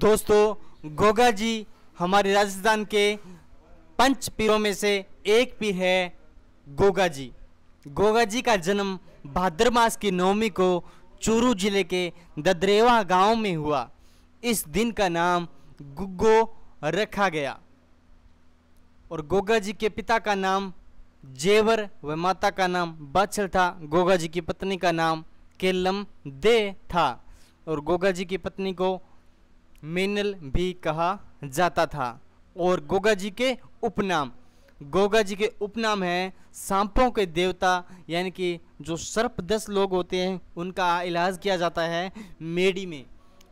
दोस्तों गोगा जी हमारे राजस्थान के पंच पीरों में से एक पीर है गोगा जी गोगा जी का जन्म भाद्र मास की नवमी को चूरू जिले के ददरेवा गांव में हुआ इस दिन का नाम गुग्गो रखा गया और गोगा जी के पिता का नाम जेवर व माता का नाम बाछल था गोगा जी की पत्नी का नाम केलम दे था और गोगा जी की पत्नी को मिनल भी कहा जाता था और गोगा जी के उपनाम गोगा जी के उपनाम है सांपों के देवता यानी कि जो दस लोग होते हैं उनका इलाज किया जाता है मेडी में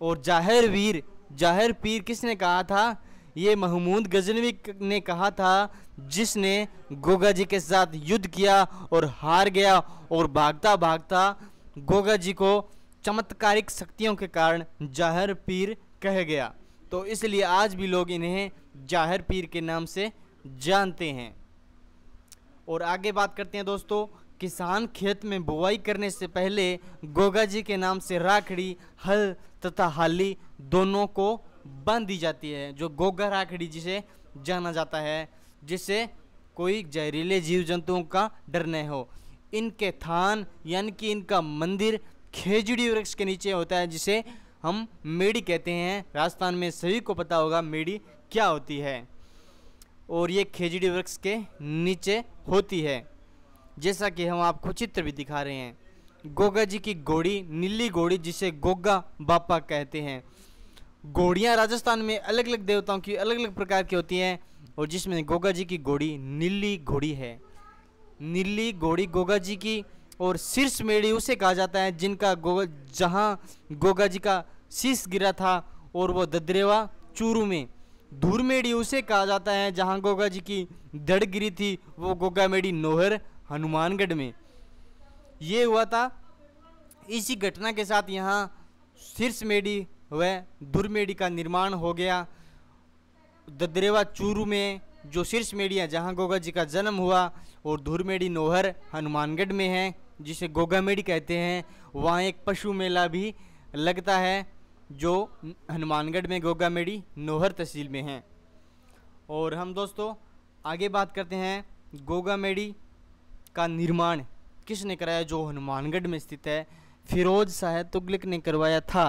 और जाहिर वीर जाहिर पीर किसने कहा था ये महमूद गजनवी ने कहा था जिसने गोगा जी के साथ युद्ध किया और हार गया और भागता भागता गोगा जी को चमत्कारिक शक्तियों के कारण जाहिर पीर कह गया तो इसलिए आज भी लोग इन्हें जाहिर पीर के नाम से जानते हैं और आगे बात करते हैं दोस्तों किसान खेत में बुआई करने से पहले गोगा जी के नाम से राखड़ी हल तथा हाली दोनों को बांधी जाती है जो गोगा राखड़ी जिसे जाना जाता है जिससे कोई जहरीले जीव जंतुओं का डर न हो इनके थान यानी कि इनका मंदिर खेजड़ी वृक्ष के नीचे होता है जिसे हम मेड़ी कहते हैं राजस्थान में सभी को पता होगा मेड़ी क्या होती है और ये खेजड़ी वृक्ष के नीचे होती है जैसा कि हम आपको चित्र भी दिखा रहे हैं गोगा जी की घोड़ी नीली घोड़ी जिसे गोगा बापा कहते हैं घोड़ियाँ राजस्थान में अलग अलग देवताओं की अलग अलग प्रकार की होती हैं और जिसमें गोगा जी की घोड़ी नीली घोड़ी है नीली घोड़ी गोगा जी की और शीर्ष मेढ़ी उसे कहा जाता है जिनका गो जहाँ गोगा जी का शीर्ष गिरा था और वो ददरेवा चूरू में मेढ़ी उसे कहा जाता है जहाँ गोगा जी की धड़ गिरी थी वो गोगा मेड़ी नोहर हनुमानगढ़ में ये हुआ था इसी घटना के साथ यहाँ शीर्ष मेढ़ी व मेढ़ी का निर्माण हो गया ददरेवा चूरू में जो शीर्ष मेढ़ी है जहाँ गोगा जी का जन्म हुआ और धुरमेढ़ी नोहर हनुमानगढ़ में है जिसे गोगामेड़ी कहते हैं वहाँ एक पशु मेला भी लगता है जो हनुमानगढ़ में गोगामेड़ी नोहर तहसील में है और हम दोस्तों आगे बात करते हैं गोगामेड़ी का निर्माण किसने कराया जो हनुमानगढ़ में स्थित है फिरोज शाह तुगलक ने करवाया था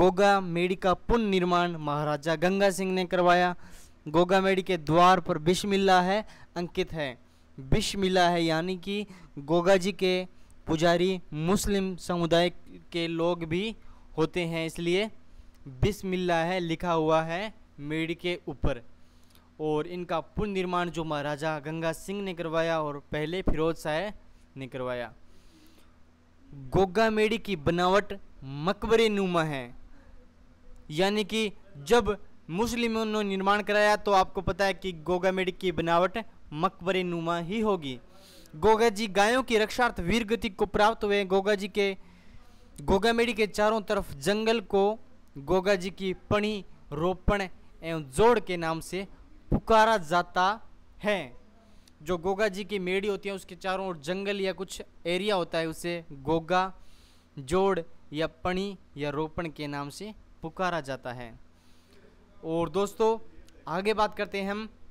गोगा मेड़ी का पुनः निर्माण महाराजा गंगा सिंह ने करवाया गोगा मेड़ी के द्वार पर बिशमिल्ला है अंकित है विष मिला है यानी कि गोगा जी के पुजारी मुस्लिम समुदाय के लोग भी होते हैं इसलिए विष मिला है लिखा हुआ है मेड़ के ऊपर और इनका निर्माण जो महाराजा गंगा सिंह ने करवाया और पहले फिरोज शाह ने करवाया गोगा मेड़ी की बनावट मकबरे नुमा है यानी कि जब मुस्लिमों ने निर्माण कराया तो आपको पता है कि गोगा मेड़ी की बनावट मकबरे नुमा ही होगी गोगा जी गायों की रक्षार्थ वीर गति को प्राप्त हुए गोगा जी के गोगा मेड़ी के चारों तरफ जंगल को गोगा जी की पणी रोपण एवं जोड़ के नाम से पुकारा जाता है जो गोगा जी की मेड़ी होती है उसके चारों ओर जंगल या कुछ एरिया होता है उसे गोगा जोड़ या पणी या रोपण के नाम से पुकारा जाता है और दोस्तों आगे बात करते हैं हम